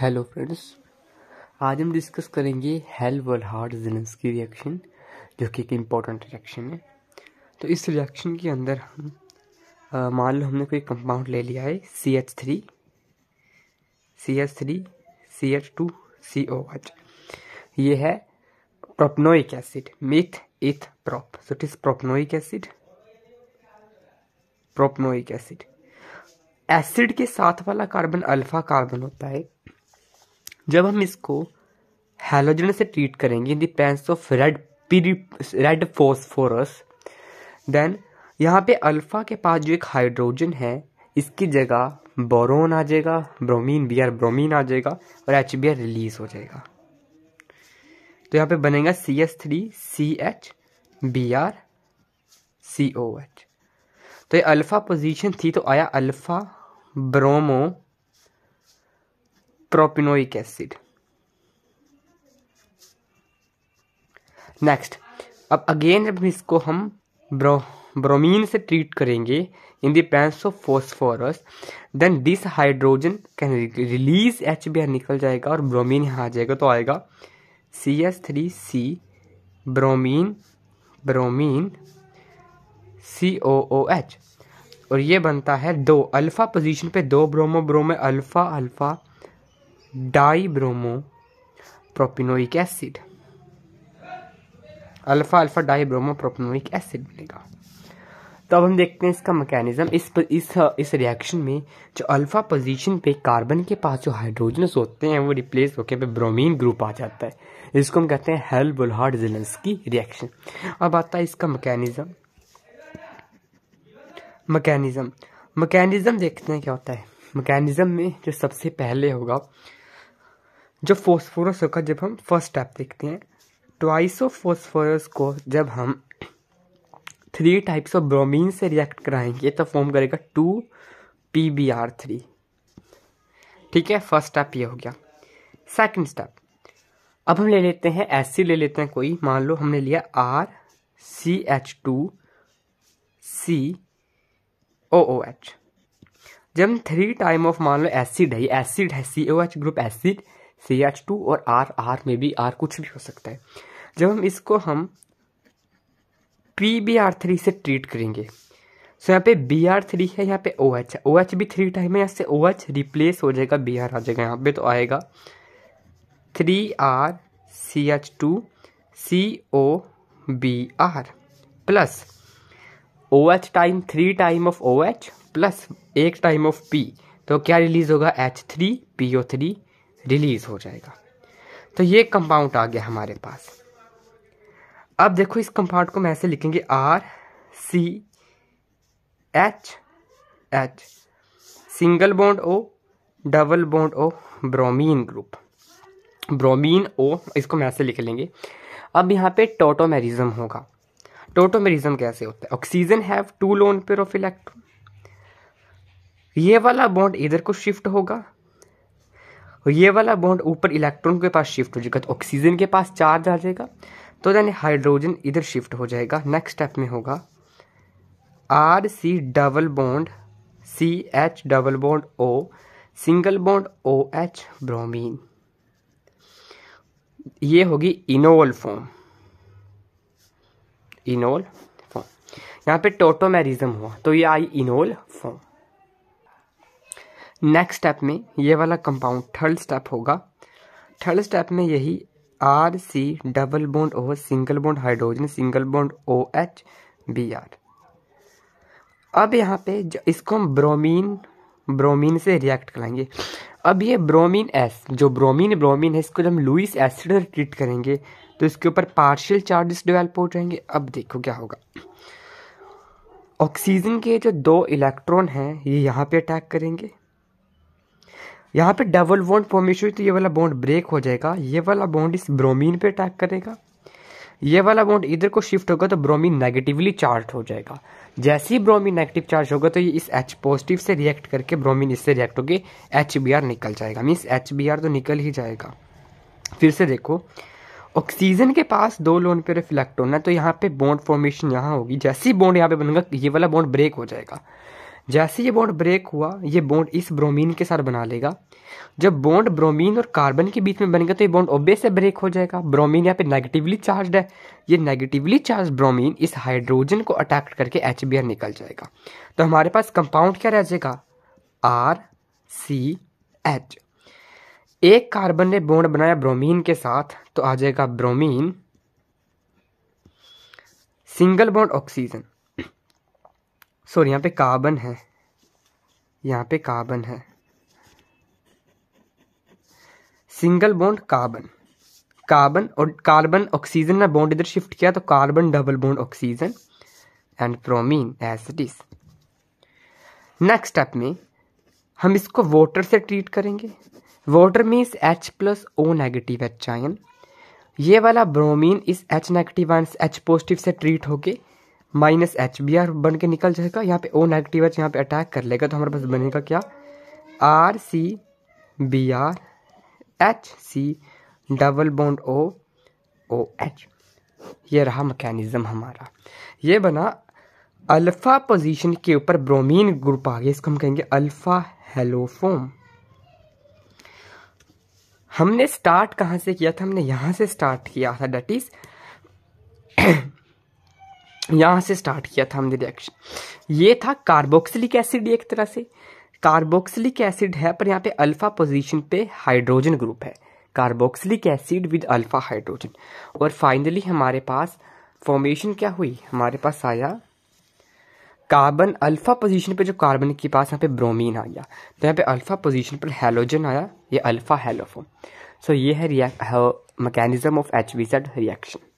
hello friends आज हम discuss करेंगे हेल वर्ल्ड हार्ट जिलेंस की रिएक्शन जो कि एक इम्पॉर्टेंट रिएक्शन है तो इस रिएक्शन के अंदर हम मान लो हमने कोई कंपाउंड ले लिया है C H three C H three C H two C O H ये है propanoic acid meth eth prop so it is propanoic acid propanoic acid acid के साथ वाला कार्बन अल्फा कार्बन होता है जब हम इसको हेलोजन से ट्रीट करेंगे इन प्रेजेंस ऑफ रेड पीरी रेड फोस्फोरस देन यहाँ पे अल्फा के पास जो एक हाइड्रोजन है इसकी जगह बोरोन आ जाएगा ब्रोमीन बी आर ब्रोमीन आ जाएगा और एच बी आर रिलीज हो जाएगा तो यहाँ पे बनेगा C S three C H B R C O H तो ये अल्फ़ा पोजीशन थी तो आया alpha bromo propanoic acid next अब अगेन अब इसको हम ब्रो ब्रोमीन से ट्रीट करेंगे in dense of phosphorus then this hydrogen can release H B R निकल जाएगा और ब्रोमीन यहाँ आ जाएगा तो आएगा C S three C bromine bromine C O O H और ये बनता है दो अल्फ़ा पोजीशन पे दो bromo bromo alpha alpha dibromo propanoic acid alpha alpha dibromo propanoic acid बनेगा तो अब हम देखते हैं इसका मैकेनिज्म इस इस इस रिएक्शन में जो अल्फा पोजीशन पे कार्बन के पास जो हाइड्रोजनस होते हैं वो रिप्लेस होकर पे ब्रोमीन ग्रुप आ जाता है जिसको हम कहते हैं हेल बुलहार्ड जिलेंस की रिएक्शन अब आता है इसका मैकेनिज्म मैकेनिज्म मैकेनिज्म देखते हैं क्या होता है मैकेनिज्म में जो सबसे पहले होगा जो फोस्फोरस होगा जब हम फर्स्ट स्टेप देखते हैं ट्वाइस ऑफ फोस्फोरस को जब हम थ्री टाइप्स ऑफ ब्रोमीन से रिएक्ट कराएंगे तो फॉर्म करेगा two P B R three ठीक है फर्स्ट स्टेप ये हो गया सेकंड स्टेप अब हम ले लेते हैं ऐसी ले लेते हैं कोई मान लो हमने लिया R C H two C O O H जब हम थ्री टाइम ऑफ मान लो एसिड है एसिड है C O H group acid C H two और आर आर में भी आर कुछ भी हो सकता है जब हम इसको हम पी बी आर थ्री से ट्रीट करेंगे सो तो so, यहाँ पे बी आर थ्री है यहाँ पे ओ एच है ओ एच भी थ्री टाइम है यहाँ से ओ एच रिप्लेस हो जाएगा बी आर आ जाएगा यहाँ पे तो आएगा three R C H two C O B R plus O H time three time of O H plus एक टाइम ऑफ पी तो क्या रिलीज होगा H three P O three release हो जाएगा तो ये कंपाउंड आ गया हमारे पास अब देखो इस कंपाउंड को मैं ऐसे लिखेंगे R C H H single bond O double bond O bromine group bromine O इसको मैं ऐसे लिख लेंगे अब यहाँ पे टोटोमेरिज्म होगा टोटोमेरिज्म कैसे होता है oxygen have two lone pair of electron ये वाला बॉन्ड इधर को शिफ्ट होगा और ये वाला बॉन्ड ऊपर इलेक्ट्रॉन के पास शिफ्ट हो जाएगा तो ऑक्सीजन के पास चार्ज आ जाएगा तो देन हाइड्रोजन इधर शिफ्ट हो जाएगा नेक्स्ट स्टेप में होगा R C double bond C H double bond O single bond O H bromine ये होगी इनोल फॉर्म इनोल फॉर्म यहाँ पे टोटोमेरिज्म हुआ तो ये आई इनोल फॉर्म नेक्स्ट स्टेप में ये वाला कंपाउंड थर्ड स्टेप होगा थर्ड स्टेप में यही R C double bond O single bond hydrogen single bond O H B R अब यहाँ पे इसको हम ब्रोमीन ब्रोमीन से रिएक्ट कराएंगे अब ये ब्रोमीन एस जो ब्रोमीन ब्रोमीन है इसको जब हम लुइस एसिड ट्रीट करेंगे तो इसके ऊपर पार्शियल चार्जेस डेवलप हो जाएंगे अब देखो क्या होगा ऑक्सीजन के जो दो इलेक्ट्रॉन हैं ये यहाँ पे अटैक करेंगे यहाँ पे डबल बॉन्ड फॉर्मेशन हुई तो ये वाला बॉन्ड ब्रेक हो जाएगा ये वाला बॉन्ड इस ब्रोमीन पे अटैक करेगा ये वाला बॉन्ड इधर को शिफ्ट होगा तो ब्रोमीन नेगेटिवली चार्ज हो जाएगा जैसे ही ब्रोमीन नेगेटिव चार्ज होगा तो ये इस एच पॉजिटिव से रिएक्ट करके ब्रोमीन इससे रिएक्ट होगी एच बी आर निकल जाएगा मीन्स एच बी आर तो निकल ही जाएगा फिर से देखो ऑक्सीजन के पास दो लोन पे रिफ्लेक्ट होना है तो यहाँ पे बॉन्ड फॉर्मेशन यहाँ होगी जैसे ही बॉन्ड यहाँ पे बनेगा ये वाला बॉन्ड ब्रेक हो जाएगा जैसे ये बॉन्ड ब्रेक हुआ ये बॉन्ड इस ब्रोमीन के साथ बना लेगा जब बॉन्ड ब्रोमीन और कार्बन के बीच में बनेगा तो ये बॉन्ड ओबे से ब्रेक हो जाएगा ब्रोमीन यहाँ पे नेगेटिवली चार्ज है ये नेगेटिवली चार्ज ब्रोमीन इस हाइड्रोजन को अटैक्ट करके एच निकल जाएगा तो हमारे पास कंपाउंड क्या रह जाएगा आर सी एच एक कार्बन ने बॉन्ड बनाया ब्रोमीन के साथ तो आ जाएगा bromine single bond oxygen sorry यहाँ पे कार्बन है यहाँ पे कार्बन है सिंगल बॉन्ड कार्बन कार्बन और कार्बन ऑक्सीजन ने बॉन्ड इधर शिफ्ट किया तो carbon double bond oxygen and bromine as it is next step में हम इसको वाटर से ट्रीट करेंगे water means H plus O negative H ion ये वाला ब्रोमीन इस H negative ion H positive से ट्रीट होके माइनस एच बी आर बन के निकल जाएगा यहाँ पे ओ नेगेटिव एच यहाँ पे अटैक कर लेगा तो हमारे पास बनेगा क्या R C B R H C double bond O O H ये रहा मैकेनिज्म हमारा ये बना अल्फ़ा पोजीशन के ऊपर ब्रोमीन ग्रुप आ गया इसको हम कहेंगे अल्फ़ा हेलोफोम हमने स्टार्ट कहाँ से किया था हमने यहाँ से स्टार्ट किया था डेट इज़ यहाँ से स्टार्ट किया था हमने रिएक्शन ये था कार्बोक्सिलिक एसिड एक तरह से कार्बोक्सिलिक एसिड है पर यहाँ पे अल्फा पोजीशन पे हाइड्रोजन ग्रुप है carboxylic acid with alpha hydrogen और फाइनली हमारे पास फॉर्मेशन क्या हुई हमारे पास आया कार्बन अल्फा पोजीशन पे जो कार्बन के पास यहाँ पे ब्रोमीन आ गया तो यहाँ पे अल्फा पोजीशन पर हेलोजन आया ये अल्फा हेलोफोम सो ये है मैकेनिज्म ऑफ एच रिएक्शन